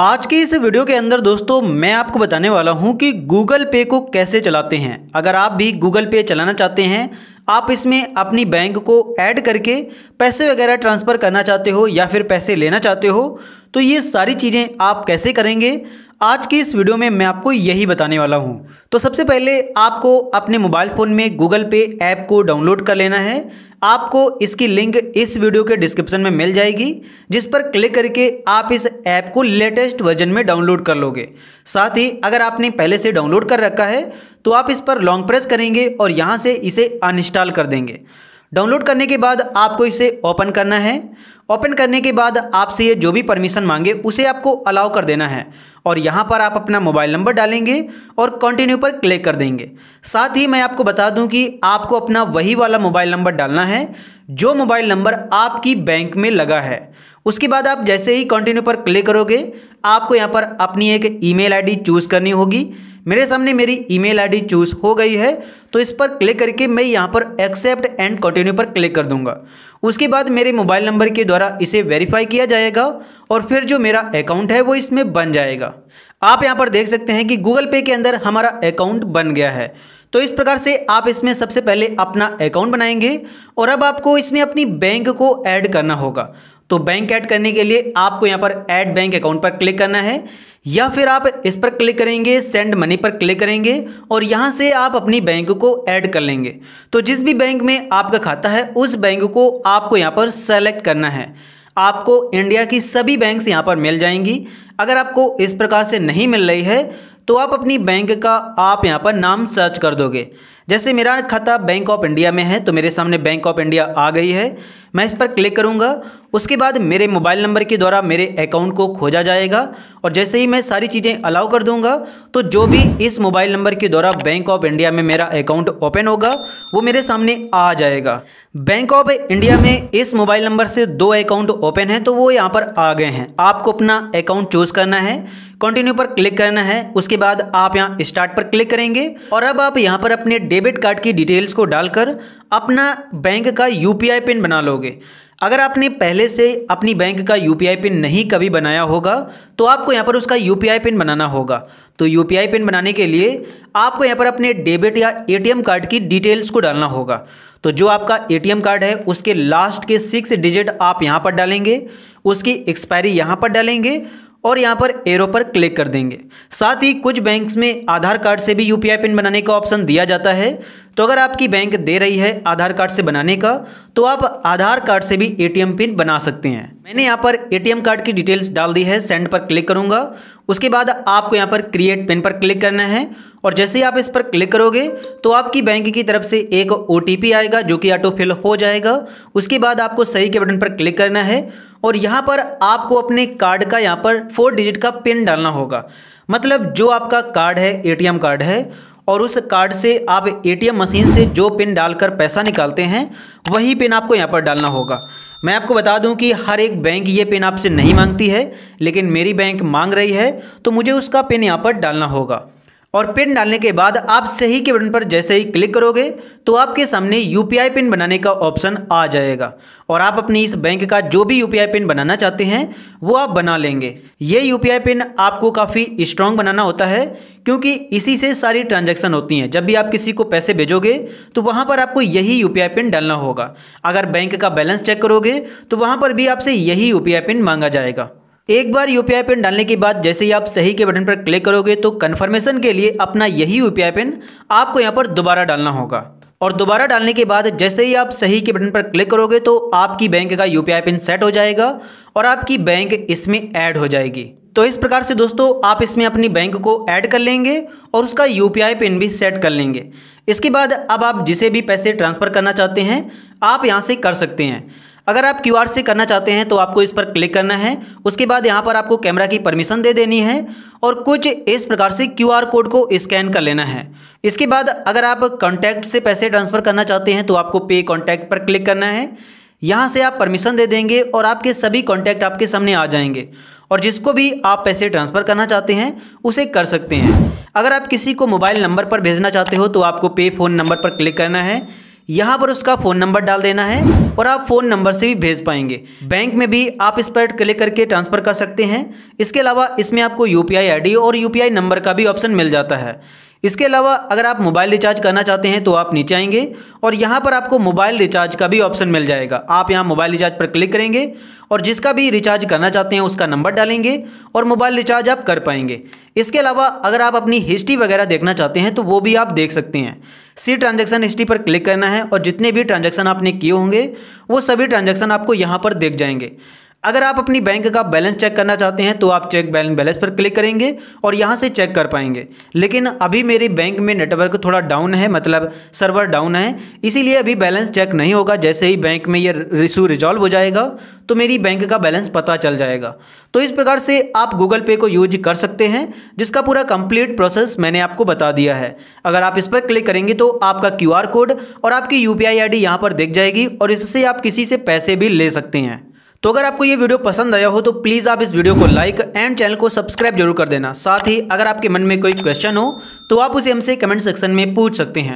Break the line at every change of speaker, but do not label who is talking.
आज की इस वीडियो के अंदर दोस्तों मैं आपको बताने वाला हूं कि गूगल पे को कैसे चलाते हैं अगर आप भी गूगल पे चलाना चाहते हैं आप इसमें अपनी बैंक को ऐड करके पैसे वगैरह ट्रांसफ़र करना चाहते हो या फिर पैसे लेना चाहते हो तो ये सारी चीज़ें आप कैसे करेंगे आज की इस वीडियो में मैं आपको यही बताने वाला हूँ तो सबसे पहले आपको अपने मोबाइल फ़ोन में गूगल पे ऐप को डाउनलोड कर लेना है आपको इसकी लिंक इस वीडियो के डिस्क्रिप्शन में मिल जाएगी जिस पर क्लिक करके आप इस ऐप को लेटेस्ट वर्जन में डाउनलोड कर लोगे साथ ही अगर आपने पहले से डाउनलोड कर रखा है तो आप इस पर लॉन्ग प्रेस करेंगे और यहाँ से इसे अनइंस्टॉल कर देंगे डाउनलोड करने के बाद आपको इसे ओपन करना है ओपन करने के बाद आपसे ये जो भी परमिशन मांगे उसे आपको अलाउ कर देना है और यहाँ पर आप अपना मोबाइल नंबर डालेंगे और कंटिन्यू पर क्लिक कर देंगे साथ ही मैं आपको बता दूं कि आपको अपना वही वाला मोबाइल नंबर डालना है जो मोबाइल नंबर आपकी बैंक में लगा है उसके बाद आप जैसे ही कंटिन्यू पर क्लिक करोगे आपको यहाँ पर अपनी एक ई मेल चूज़ करनी होगी मेरे सामने मेरी ईमेल आईडी चूज़ हो गई है तो इस पर क्लिक करके मैं यहाँ पर एक्सेप्ट एंड कंटिन्यू पर क्लिक कर दूंगा उसके बाद मेरे मोबाइल नंबर के द्वारा इसे वेरीफाई किया जाएगा और फिर जो मेरा अकाउंट है वो इसमें बन जाएगा आप यहाँ पर देख सकते हैं कि गूगल पे के अंदर हमारा अकाउंट बन गया है तो इस प्रकार से आप इसमें सबसे पहले अपना अकाउंट बनाएंगे और अब आपको इसमें अपनी बैंक को ऐड करना होगा तो बैंक ऐड करने के लिए आपको यहाँ पर ऐड बैंक अकाउंट पर क्लिक करना है या फिर आप इस पर क्लिक करेंगे सेंड मनी पर क्लिक करेंगे और यहाँ से आप अपनी बैंक को ऐड कर लेंगे तो जिस भी बैंक में आपका खाता है उस बैंक को आपको यहाँ पर सेलेक्ट करना है आपको इंडिया की सभी बैंक यहाँ पर मिल जाएंगी अगर आपको इस प्रकार से नहीं मिल रही है तो आप अपनी बैंक का आप यहाँ पर नाम सर्च कर दोगे जैसे मेरा खाता बैंक ऑफ इंडिया में है तो मेरे सामने बैंक ऑफ इंडिया आ गई है मैं इस पर क्लिक करूंगा उसके बाद मेरे मोबाइल नंबर के द्वारा मेरे अकाउंट को खोजा जाएगा और जैसे ही मैं सारी चीज़ें अलाउ कर दूंगा तो जो भी इस मोबाइल नंबर के द्वारा बैंक ऑफ इंडिया में मेरा अकाउंट ओपन होगा वो मेरे सामने आ जाएगा बैंक ऑफ इंडिया में इस मोबाइल नंबर से दो अकाउंट ओपन हैं तो वो यहाँ पर आ गए हैं आपको अपना अकाउंट चूज़ करना है कंटिन्यू पर क्लिक करना है उसके बाद आप यहाँ स्टार्ट पर क्लिक करेंगे और अब आप यहाँ पर अपने डेबिट कार्ड की डिटेल्स को डालकर अपना बैंक का यू पिन बना लोगे अगर आपने पहले से अपनी बैंक का यू पिन नहीं कभी बनाया होगा तो आपको यहाँ पर उसका यू पिन बनाना होगा तो यू पिन बनाने के लिए आपको यहाँ पर अपने डेबिट या ए कार्ड की डिटेल्स को डालना होगा तो जो आपका ए कार्ड है उसके लास्ट के सिक्स डिजिट आप यहाँ पर डालेंगे उसकी एक्सपायरी यहाँ पर डालेंगे और यहाँ पर एरो पर क्लिक कर देंगे साथ ही कुछ बैंक्स में आधार कार्ड से भी यू पिन बनाने का ऑप्शन दिया जाता है तो अगर आपकी बैंक दे रही है आधार कार्ड से बनाने का तो आप आधार कार्ड से भी ए पिन बना सकते हैं मैंने यहाँ पर ए कार्ड की डिटेल्स डाल दी है सेंड पर क्लिक करूँगा उसके बाद आपको यहाँ पर क्रिएट पिन पर क्लिक करना है और जैसे ही आप इस पर क्लिक करोगे तो आपकी बैंक की तरफ से एक ओ आएगा जो कि ऑटो फिल हो जाएगा उसके बाद आपको सही के बटन पर क्लिक करना है और यहाँ पर आपको अपने कार्ड का यहाँ पर फोर डिजिट का पिन डालना होगा मतलब जो आपका कार्ड है एटीएम कार्ड है और उस कार्ड से आप एटीएम मशीन से जो पिन डालकर पैसा निकालते हैं वही पिन आपको यहाँ पर डालना होगा मैं आपको बता दूं कि हर एक बैंक ये पिन आपसे नहीं मांगती है लेकिन मेरी बैंक मांग रही है तो मुझे उसका पिन यहाँ पर डालना होगा और पिन डालने के बाद आप सही के बटन पर जैसे ही क्लिक करोगे तो आपके सामने यू पिन बनाने का ऑप्शन आ जाएगा और आप अपनी इस बैंक का जो भी यू पिन बनाना चाहते हैं वो आप बना लेंगे ये यू पिन आपको काफ़ी स्ट्रांग बनाना होता है क्योंकि इसी से सारी ट्रांजैक्शन होती हैं जब भी आप किसी को पैसे भेजोगे तो वहाँ पर आपको यही यू पिन डालना होगा अगर बैंक का बैलेंस चेक करोगे तो वहाँ पर भी आपसे यही यू पिन मांगा जाएगा एक बार यूपीआई पिन डालने के बाद जैसे ही आप सही के बटन पर क्लिक करोगे तो कन्फर्मेशन के लिए अपना यही यूपीआई पिन आपको यहाँ पर दोबारा डालना होगा और दोबारा डालने के बाद जैसे ही आप सही के बटन पर क्लिक करोगे तो आपकी बैंक का यूपीआई पिन सेट हो जाएगा और आपकी बैंक इसमें ऐड हो जाएगी तो इस प्रकार से दोस्तों आप इसमें अपनी बैंक को ऐड कर लेंगे और उसका यूपीआई पिन भी सेट कर लेंगे इसके बाद अब आप जिसे भी पैसे ट्रांसफ़र करना चाहते हैं आप यहाँ से कर सकते हैं अगर आप क्यू से करना चाहते हैं तो आपको इस पर क्लिक करना है उसके बाद यहाँ पर आपको कैमरा की परमिशन दे देनी है और कुछ इस प्रकार से क्यू कोड को स्कैन कर लेना है इसके बाद अगर आप कॉन्टैक्ट से पैसे ट्रांसफ़र करना चाहते हैं तो आपको पे कॉन्टैक्ट पर क्लिक करना है यहाँ से आप परमिशन दे देंगे और आपके सभी कॉन्टैक्ट आपके सामने आ जाएंगे और जिसको भी आप पैसे ट्रांसफ़र करना चाहते हैं उसे कर सकते हैं अगर आप किसी को मोबाइल नंबर पर भेजना चाहते हो तो आपको पे फ़ोन नंबर पर क्लिक करना है यहाँ पर उसका फ़ोन नंबर डाल देना है और आप फ़ोन नंबर से भी भेज पाएंगे बैंक में भी आप इस पर क्लिक करके ट्रांसफ़र कर सकते हैं इसके अलावा इसमें आपको यू पी और यू पी नंबर का भी ऑप्शन मिल जाता है इसके अलावा अगर आप मोबाइल रिचार्ज करना चाहते हैं तो आप नीचे आएंगे और यहाँ पर आपको मोबाइल रिचार्ज का भी ऑप्शन मिल जाएगा आप यहाँ मोबाइल रिचार्ज पर क्लिक करेंगे और जिसका भी रिचार्ज करना चाहते हैं उसका नंबर डालेंगे और मोबाइल रिचार्ज आप कर पाएंगे इसके अलावा अगर आप अपनी हिस्ट्री वगैरह देखना चाहते हैं तो वो भी आप देख सकते हैं सी ट्रांजेक्शन हिस्ट्री पर क्लिक करना है और जितने भी ट्रांजेक्शन आपने किए होंगे वो सभी ट्रांजेक्शन आपको यहाँ पर देख जाएंगे अगर आप अपनी बैंक का बैलेंस चेक करना चाहते हैं तो आप चेक बैलेंस बैलेंस पर क्लिक करेंगे और यहाँ से चेक कर पाएंगे लेकिन अभी मेरे बैंक में नेटवर्क थोड़ा डाउन है मतलब सर्वर डाउन है इसीलिए अभी बैलेंस चेक नहीं होगा जैसे ही बैंक में ये इशू रिजॉल्व हो जाएगा तो मेरी बैंक का बैलेंस पता चल जाएगा तो इस प्रकार से आप गूगल पे को यूज कर सकते हैं जिसका पूरा कंप्लीट प्रोसेस मैंने आपको बता दिया है अगर आप इस पर क्लिक करेंगे तो आपका क्यू कोड और आपकी यू पी आई यहाँ पर दिख जाएगी और इससे आप किसी से पैसे भी ले सकते हैं तो अगर आपको ये वीडियो पसंद आया हो तो प्लीज़ आप इस वीडियो को लाइक एंड चैनल को सब्सक्राइब जरूर कर देना साथ ही अगर आपके मन में कोई क्वेश्चन हो तो आप उसे हमसे कमेंट सेक्शन में पूछ सकते हैं